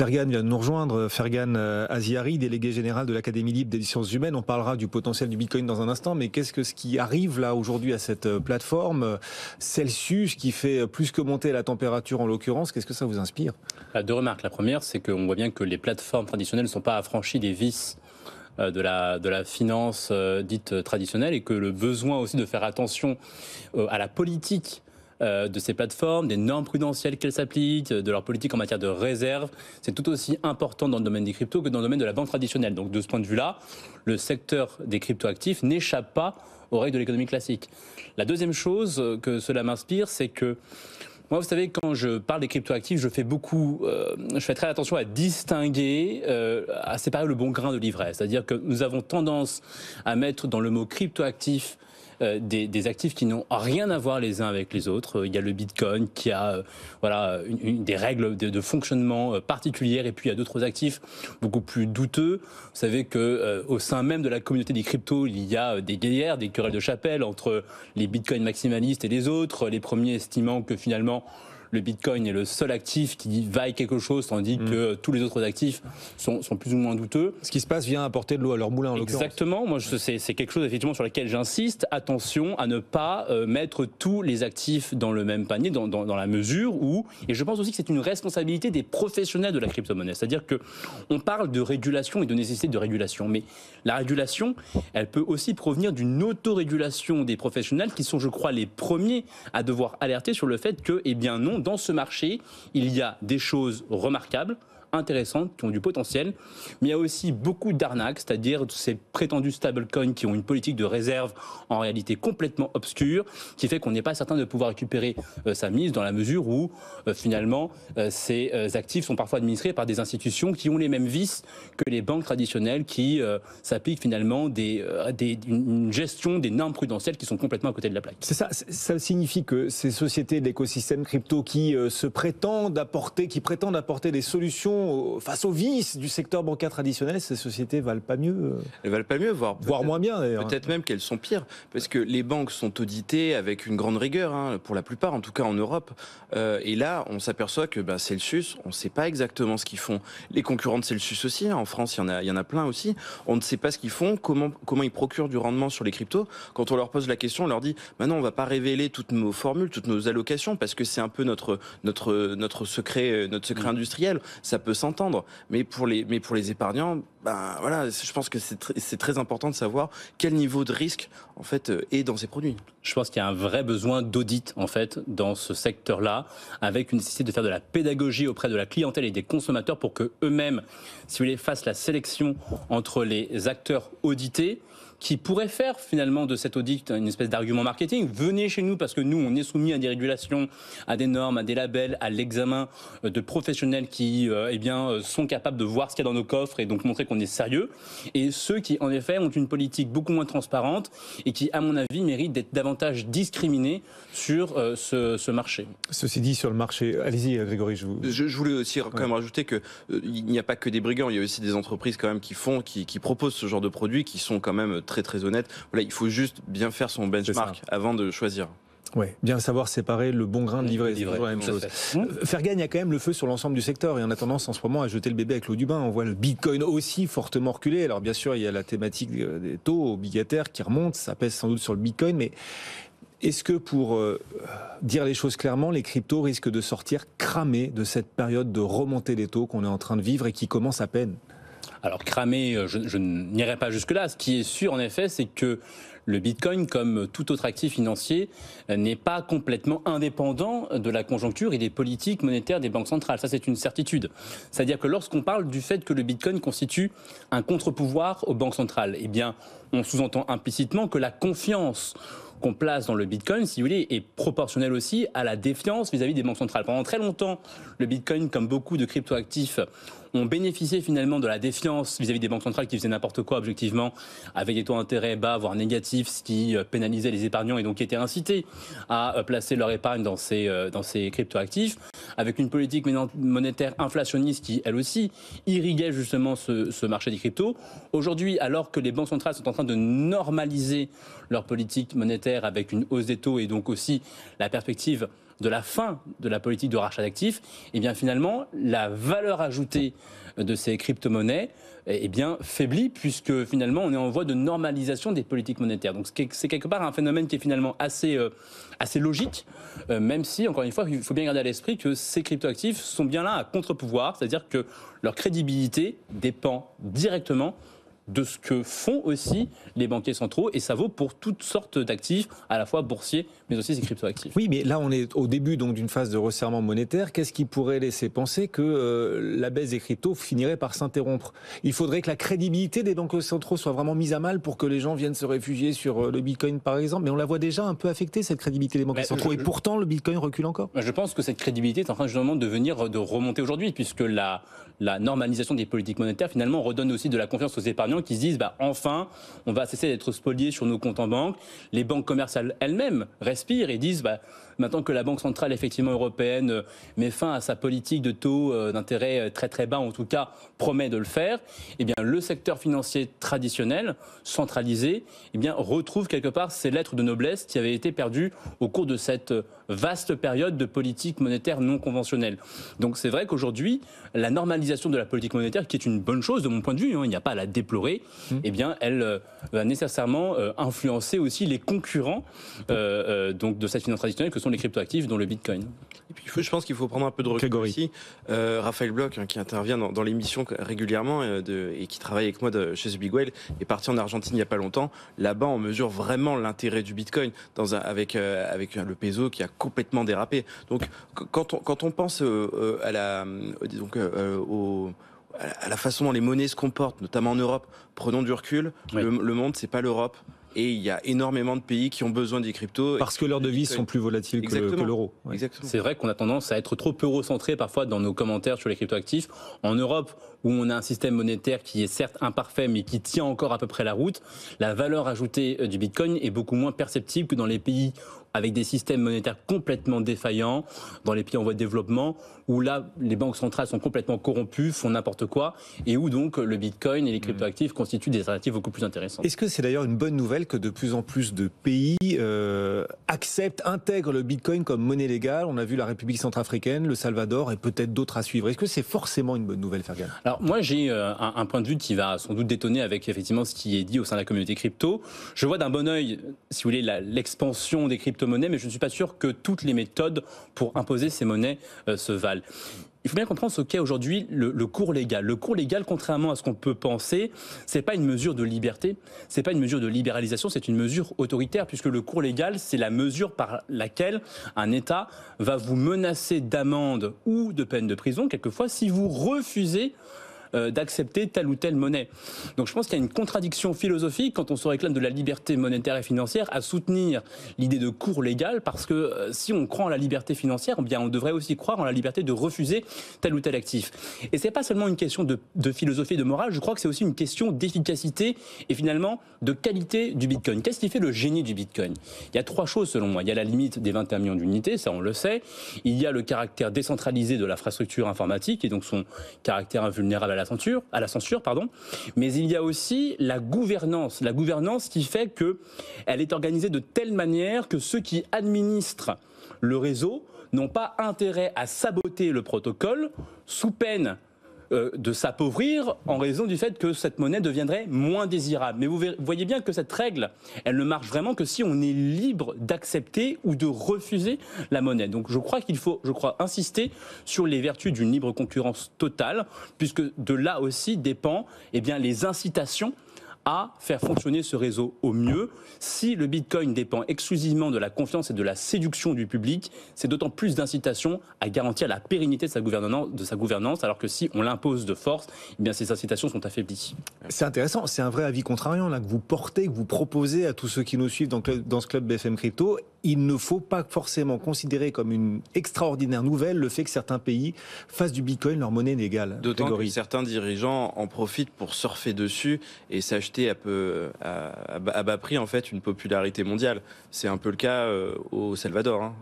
Fergan vient de nous rejoindre, Fergan euh, Aziari, délégué général de l'Académie libre des sciences humaines. On parlera du potentiel du Bitcoin dans un instant, mais qu'est-ce que ce qui arrive là aujourd'hui à cette euh, plateforme euh, Celsius qui fait plus que monter la température en l'occurrence, qu'est-ce que ça vous inspire bah, Deux remarques. La première, c'est qu'on voit bien que les plateformes traditionnelles ne sont pas affranchies des vices de la, de la finance dite traditionnelle et que le besoin aussi de faire attention à la politique euh, de ces plateformes, des normes prudentielles qu'elles s'appliquent, de leur politique en matière de réserve. C'est tout aussi important dans le domaine des crypto que dans le domaine de la banque traditionnelle. Donc de ce point de vue-là, le secteur des cryptoactifs n'échappe pas aux règles de l'économie classique. La deuxième chose que cela m'inspire, c'est que moi, vous savez, quand je parle des cryptoactifs, je fais beaucoup, euh, je fais très attention à distinguer, euh, à séparer le bon grain de l'ivraie. C'est-à-dire que nous avons tendance à mettre dans le mot cryptoactif euh, des, actifs qui n'ont rien à voir les uns avec les autres. Euh, il y a le Bitcoin qui a euh, voilà une, des règles de, fonctionnement particulières et puis il y a d'autres actifs beaucoup plus douteux. Vous savez que au sein même de la communauté des cryptos, il y a des guerrières, des querelles de chapelle entre les Bitcoin maximalistes et les autres, les premiers estimant que finalement le Bitcoin est le seul actif qui vaille quelque chose, tandis mm. que tous les autres actifs sont, plus ou moins douteux. Ce qui se passe vient apporter de l'eau à leur moulin, en Exactement. Moi, c'est quelque chose, effectivement, sur lequel j'insiste. Attention à ne pas euh, mettre tous les actifs dans le même panier, dans, la mesure où, et je pense aussi que c'est une responsabilité des professionnels de la crypto-monnaie. C'est-à-dire que on parle de régulation et de nécessité de régulation, mais la régulation, elle peut aussi provenir d'une autorégulation des professionnels qui sont, je crois, les premiers à devoir alerter sur le fait que, eh bien non, dans ce marché, il y a des choses remarquables intéressantes, qui ont du potentiel. Mais il y a aussi beaucoup d'arnaques, c'est-à-dire ces prétendus stablecoins qui ont une politique de réserve en réalité complètement obscure, qui fait qu'on n'est pas certain de pouvoir récupérer euh, sa mise dans la mesure où euh, finalement euh, ces actifs sont parfois administrés par des institutions qui ont les mêmes vices que les banques traditionnelles qui s'appliquent finalement des, des, une gestion des normes prudentielles qui sont complètement à côté de la plaque. C'est ça, ça signifie que ces sociétés de l'écosystème crypto qui se prétendent apporter, qui prétendent apporter des solutions face aux vices du secteur bancaire traditionnel, ces sociétés valent pas mieux. Euh, Elles valent pas mieux, voire, voire moins bien. Peut-être même qu'elles sont pires, parce que les banques sont auditées avec une grande rigueur, hein, pour la plupart, en tout cas en Europe. Euh, et là, on s'aperçoit que ben, Celsius, on ne sait pas exactement ce qu'ils font. Les concurrents de Celsius aussi, hein, en France, il y, en a, y en a plein aussi. On ne sait pas ce qu'ils font, comment, comment ils procurent du rendement sur les cryptos. Quand on leur pose la question, on leur dit maintenant, on ne va pas révéler toutes nos formules, toutes nos allocations, parce que c'est un peu notre, notre, notre secret, euh, notre secret mm. industriel. Ça peut s'entendre. Mais pour les, mais pour les épargnants, bah, voilà, je pense que c'est très important de savoir quel niveau de risque en fait euh, est dans ces produits. Je pense qu'il y a un vrai besoin d'audit en fait dans ce secteur-là, avec une nécessité de faire de la pédagogie auprès de la clientèle et des consommateurs pour que eux-mêmes, si vous voulez, fassent la sélection entre les acteurs audités qui pourraient faire finalement de cet audit une espèce d'argument marketing. Venez chez nous parce que nous, on est soumis à des régulations, à des normes, à des labels, à l'examen euh, de professionnels qui euh, eh bien, sont capables de voir ce qu'il y a dans nos coffres et donc montrer qu'on est sérieux, et ceux qui, en effet, ont une politique beaucoup moins transparente et qui, à mon avis, méritent d'être davantage discriminés sur euh, ce, ce, marché. Ceci dit, sur le marché, allez-y, Grégory, je vous. Je, voulais aussi quand même rajouter que euh, il n'y a pas que des brigands, il y a aussi des entreprises quand même qui font, qui, qui proposent ce genre de produits, qui sont quand même très très honnêtes. Voilà, il faut juste bien faire son benchmark avant de choisir. Oui, bien savoir séparer le bon grain de mmh. l'ivraie, c'est mmh. il la a quand même le feu sur l'ensemble du secteur et on a tendance en ce moment à jeter le bébé avec l'eau du bain. On voit le Bitcoin aussi fortement reculer. Alors bien sûr, il y a la thématique euh, des taux obligataires qui remontent, ça pèse sans doute sur le Bitcoin, mais est-ce que pour euh, dire les choses clairement, les cryptos risquent de sortir cramés de cette période de remontée des taux qu'on est en train de vivre et qui commence à peine alors cramer, euh, je, je n'irai pas jusque-là. Ce qui est sûr, en effet, c'est que le Bitcoin, comme tout autre actif financier, n'est pas complètement indépendant de la conjoncture et des politiques monétaires des banques centrales. Ça, c'est une certitude. C'est-à-dire que lorsqu'on parle du fait que le Bitcoin constitue un contre-pouvoir aux banques centrales, eh bien, on sous-entend implicitement que la confiance qu'on place dans le Bitcoin, si vous voulez, est proportionnel aussi à la défiance vis-à-vis des banques centrales. Pendant très longtemps, le Bitcoin, comme beaucoup de cryptoactifs, ont bénéficié finalement de la défiance vis-à-vis des banques centrales qui faisaient n'importe quoi objectivement, avec des taux d'intérêt bas, voire négatifs, ce qui euh, pénalisait les épargnants et donc qui étaient incités à euh, placer leur épargne dans ces, euh, dans ces cryptoactifs avec une politique monétaire inflationniste qui, elle aussi, irriguait justement ce, marché des cryptos. Aujourd'hui, alors que les banques centrales sont en train de normaliser leur politique monétaire avec une hausse des taux et donc aussi la perspective de la fin de la politique de rachat d'actifs, et eh bien finalement, la valeur ajoutée de ces crypto-monnaies eh, eh bien, faiblit, puisque finalement, on est en voie de normalisation des politiques monétaires. Donc, c'est quelque part un phénomène qui est finalement assez, euh, assez logique, euh, même si, encore une fois, il faut bien garder à l'esprit que ces crypto-actifs sont bien là à contre-pouvoir, c'est-à-dire que leur crédibilité dépend directement de ce que font aussi les banquiers centraux et ça vaut pour toutes sortes d'actifs, à la fois boursiers mais aussi ces cryptoactifs. Oui, mais là on est au début donc d'une phase de resserrement monétaire. Qu'est-ce qui pourrait laisser penser que euh, la baisse des cryptos finirait par s'interrompre Il faudrait que la crédibilité des banques centraux soit vraiment mise à mal pour que les gens viennent se réfugier sur euh, le Bitcoin par exemple, mais on la voit déjà un peu affectée cette crédibilité des banques centrales. Bah, centraux et pourtant le Bitcoin recule encore. Bah, je pense que cette crédibilité est en train justement de venir de remonter aujourd'hui puisque la la normalisation des politiques monétaires finalement redonne aussi de la confiance aux épargnants qui se disent bah, enfin, on va cesser d'être spoliés sur nos comptes en banque. Les banques commerciales elles-mêmes respirent et disent bah, maintenant que la Banque centrale effectivement européenne euh, met fin à sa politique de taux euh, d'intérêt euh, très très bas, en tout cas promet de le faire, et eh bien le secteur financier traditionnel, centralisé, et eh bien retrouve quelque part ces lettres de noblesse qui avaient été perdues au cours de cette vaste période de politique monétaire non conventionnelle. Donc c'est vrai qu'aujourd'hui, la normalisation de la politique monétaire, qui est une bonne chose de mon point de vue, hein, il n'y a pas à la déplorer, Hmm. Eh bien, elle euh, va nécessairement euh, influencer aussi les concurrents euh, donc de cette finance traditionnelle que sont les cryptoactifs, dont le Bitcoin. je pense qu'il faut prendre un peu de recul ici Raphaël Bloch, hein, qui intervient dans, l'émission régulièrement et qui travaille avec moi de, chez bigwell est parti en Argentine il n'y a pas longtemps. Là-bas, on mesure vraiment l'intérêt du Bitcoin dans avec, avec le peso qui a complètement dérapé. Donc, quand on, quand on pense à la, donc, au à la façon dont les monnaies se comportent, notamment en Europe. Prenons du recul. Le, monde, c'est pas l'Europe. Et il y a énormément de pays qui ont besoin des cryptos. Parce que leurs devises sont plus volatiles que l'euro. C'est vrai qu'on a tendance à être trop eurocentré parfois dans nos commentaires sur les actifs. En Europe, où on a un système monétaire qui est certes imparfait, mais qui tient encore à peu près la route, la valeur ajoutée euh, du Bitcoin est beaucoup moins perceptible que dans les pays avec des systèmes monétaires complètement défaillants, dans les pays en voie de développement, où là, les banques centrales sont complètement corrompues, font n'importe quoi, et où donc le Bitcoin et les cryptoactifs constituent des alternatives beaucoup plus intéressantes. Est-ce que c'est d'ailleurs une bonne nouvelle que de plus en plus de pays euh, acceptent, intègrent le Bitcoin comme monnaie légale On a vu la République centrafricaine, le Salvador et peut-être d'autres à suivre. Est-ce que c'est forcément une bonne nouvelle, Fergal alors moi j'ai euh, un, point de vue qui va sans doute détonner avec effectivement ce qui est dit au sein de la communauté crypto. Je vois d'un bon oeil, si vous voulez, l'expansion des crypto-monnaies, mais je ne suis pas sûr que toutes les méthodes pour imposer ces monnaies euh, se valent il faut bien comprendre ce qu'est aujourd'hui le, cours légal. Le cours légal, contrairement à ce qu'on peut penser, c'est pas une mesure de liberté, c'est pas une mesure de libéralisation, c'est une mesure autoritaire, puisque le cours légal, c'est la mesure par laquelle un État va vous menacer d'amende ou de peine de prison, quelquefois, si vous refusez euh, d'accepter telle ou telle monnaie. Donc je pense qu'il y a une contradiction philosophique quand on se réclame de la liberté monétaire et financière à soutenir l'idée de cours légal parce que euh, si on croit en la liberté financière, eh bien on devrait aussi croire en la liberté de refuser tel ou tel actif. Et c'est pas seulement une question de, de philosophie et de morale, je crois que c'est aussi une question d'efficacité et finalement de qualité du Bitcoin. Qu'est-ce qui fait le génie du Bitcoin Il y a trois choses selon moi. Il y a la limite des 21 millions d'unités, ça on le sait. Il y a le caractère décentralisé de l'infrastructure informatique et donc son caractère invulnérable à censure, à la censure, pardon. Mais il y a aussi la gouvernance, la gouvernance qui fait que elle est organisée de telle manière que ceux qui administrent le réseau n'ont pas intérêt à saboter le protocole sous peine euh, de s'appauvrir en raison du fait que cette monnaie deviendrait moins désirable. Mais vous voyez bien que cette règle, elle ne marche vraiment que si on est libre d'accepter ou de refuser la monnaie. Donc je crois qu'il faut, je crois, insister sur les vertus d'une libre concurrence totale, puisque de là aussi dépend eh bien, les incitations à faire fonctionner ce réseau au mieux. Si le Bitcoin dépend exclusivement de la confiance et de la séduction du public, c'est d'autant plus d'incitation à garantir la pérennité de sa gouvernance, alors que si on l'impose de force, eh bien ces incitations sont affaiblies. C'est intéressant, c'est un vrai avis contrariant là que vous portez, que vous proposez à tous ceux qui nous suivent dans, dans ce club BFM Crypto il ne faut pas forcément considérer comme une extraordinaire nouvelle le fait que certains pays fassent du bitcoin leur monnaie légale. D'autant que certains dirigeants en profitent pour surfer dessus et s'acheter à, peu, à, bas prix en fait une popularité mondiale. C'est un peu le cas euh, au Salvador. Hein,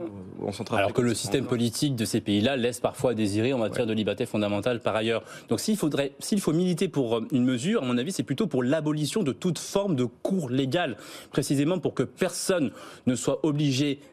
en Alors que le système politique de ces pays-là laisse parfois à désirer en matière de liberté fondamentale par ailleurs. Donc s'il faudrait, s'il faut militer pour euh, une mesure, à mon avis, c'est plutôt pour l'abolition de toute forme de cours légal, précisément pour que personne ne soit obligé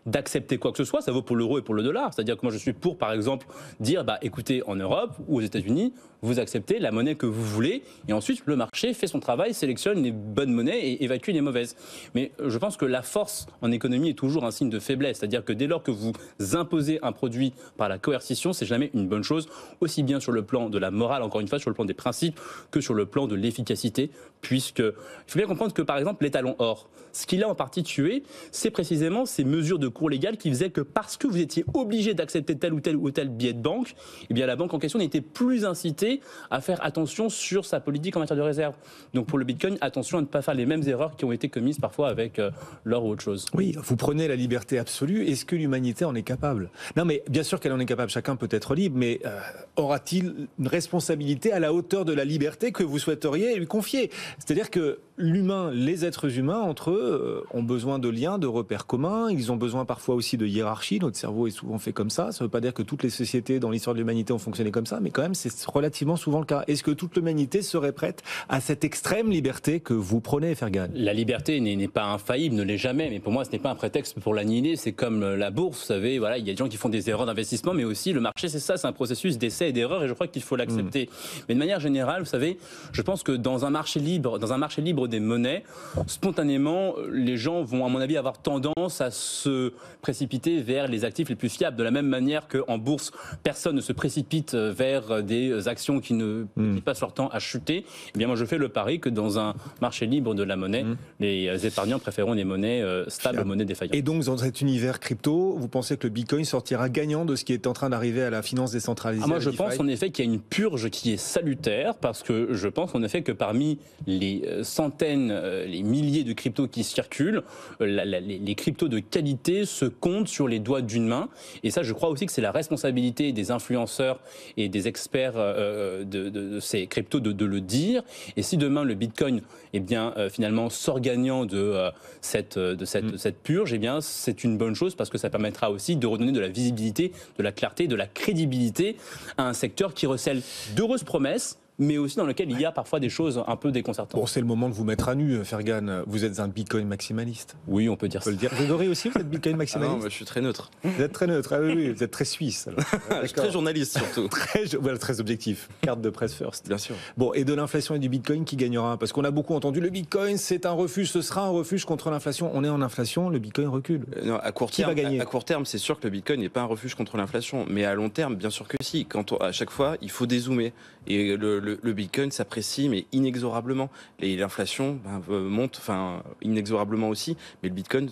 d'accepter quoi que ce soit. Ça vaut pour l'euro et pour le dollar. C'est-à-dire que moi, je suis pour, par exemple, dire, bah, écoutez, en Europe ou aux États-Unis, vous acceptez la monnaie que vous voulez, et ensuite le marché fait son travail, sélectionne les bonnes monnaies et évacue les mauvaises. Mais euh, je pense que la force en économie est toujours un signe de faiblesse, c'est-à-dire que dès lors que vous imposez un produit par la coercition, c'est jamais une bonne chose, aussi bien sur le plan de la morale, encore une fois, sur le plan des principes, que sur le plan de l'efficacité, puisque il faut bien comprendre que par exemple l'étalon or, ce qu'il a en partie tué, c'est précisément ces mesures de cours légales qui faisaient que parce que vous étiez obligé d'accepter tel ou tel ou tel billet de banque, eh bien la banque en question n'était plus incitée à faire attention sur sa politique en matière de réserve. Donc pour le Bitcoin, attention à ne pas faire les mêmes erreurs qui ont été commises parfois avec euh, l'or ou autre chose. Oui, vous prenez la liberté absolue. Est-ce que l'humanité en est capable Non, mais bien sûr qu'elle en est capable. Chacun peut être libre, mais euh, aura-t-il une responsabilité à la hauteur de la liberté que vous souhaiteriez lui confier C'est-à-dire que l'humain, les êtres humains entre eux euh, ont besoin de liens, de repères communs, ils ont besoin parfois aussi de hiérarchie, notre cerveau est souvent fait comme ça, ça ne veut pas dire que toutes les sociétés dans l'histoire de l'humanité ont fonctionné comme ça, mais quand même c'est relativement souvent le cas. Est-ce que toute l'humanité serait prête à cette extrême liberté que vous prenez, Fergan La liberté n'est pas infaillible, ne l'est jamais, mais pour moi ce n'est pas un prétexte pour l'annihiler, c'est comme la bourse, vous savez, voilà, il y a des gens qui font des erreurs d'investissement, mais aussi le marché c'est ça, c'est un processus d'essai et d'erreur, et je crois qu'il faut l'accepter. Mm. Mais de manière générale, vous savez, je pense que dans un marché libre, dans un marché libre des monnaies, spontanément, les gens vont, à mon avis, avoir tendance à se précipiter vers les actifs les plus fiables. De la même manière qu'en bourse, personne ne se précipite euh, vers euh, des actions qui ne mmh. passent leur temps à chuter. Eh bien, moi, je fais le pari que dans un marché libre de la monnaie, hmm. les euh, épargnants préféreront des monnaies stables aux monnaies défaillantes. Et donc, dans cet univers crypto, vous pensez que le Bitcoin sortira gagnant de ce qui est en train d'arriver à la finance décentralisée ah, Moi, je pense en effet qu'il y a une purge qui est salutaire parce que je pense en effet que parmi les centaines, les milliers de cryptos qui circulent. Euh, les, cryptos de qualité se comptent sur les doigts d'une main. Et ça, je crois aussi que c'est la responsabilité des influenceurs et des experts euh, euh, de, ces cryptos de, le dire. Et si demain le Bitcoin, eh bien, finalement, sort gagnant de, cette, de, cette, mm. purge, eh bien, c'est une bonne chose parce que ça permettra aussi de redonner de la visibilité, de la clarté, de la crédibilité à un secteur qui recèle d'heureuses promesses mais aussi dans lequel il y a parfois des choses un peu déconcertantes. Bon, c'est le moment de vous mettre à nu, euh, Fergan. Vous êtes un bitcoin maximaliste. Oui, on peut dire on peut Le dire. aussi, vous êtes bitcoin ah maximaliste Non, mais je suis très neutre. Vous êtes très neutre, ah oui, vous êtes très suisse. je suis très journaliste surtout. très, voilà, très objectif. Carte de presse first. Bien sûr. Bon, et de l'inflation et du bitcoin, qui gagnera Parce qu'on a beaucoup entendu le bitcoin, c'est un refuge, ce sera un refuge contre l'inflation. On est en inflation, le bitcoin recule. Euh, non, à court qui terme, va gagner à, court terme, c'est sûr que le bitcoin n'est pas un refuge contre l'inflation. Mais à long terme, bien sûr que si. Quand à chaque fois, il faut dézoomer. Et le, le, Bitcoin s'apprécie, mais inexorablement. Et l'inflation ben, euh, monte, enfin, inexorablement aussi, mais le Bitcoin,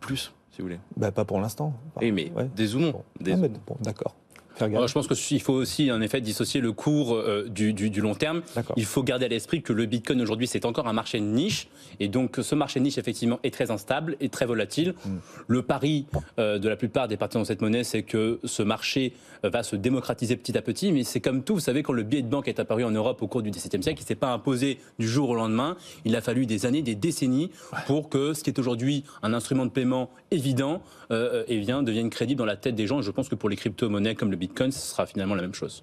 plus, si vous voulez. Bah, pas pour l'instant. oui, mais ouais. zooms, D'accord je pense qu'il faut aussi en effet dissocier le cours euh, du, long terme. Il faut garder à l'esprit que le Bitcoin aujourd'hui c'est encore un marché de niche et donc ce marché de niche effectivement est très instable et très volatile. Mm. Le pari euh, de la plupart des partisans de cette monnaie c'est que ce marché euh, va se démocratiser petit à petit, mais c'est comme tout. Vous savez quand le billet de banque est apparu en Europe au cours du XVIIe siècle, il s'est pas imposé du jour au lendemain. Il a fallu des années, des décennies pour que ce qui est aujourd'hui un instrument de paiement évident et euh, euh, eh deviennent crédibles dans la tête des gens. je pense que pour les crypto-monnaies comme le Bitcoin, ce sera finalement la même chose.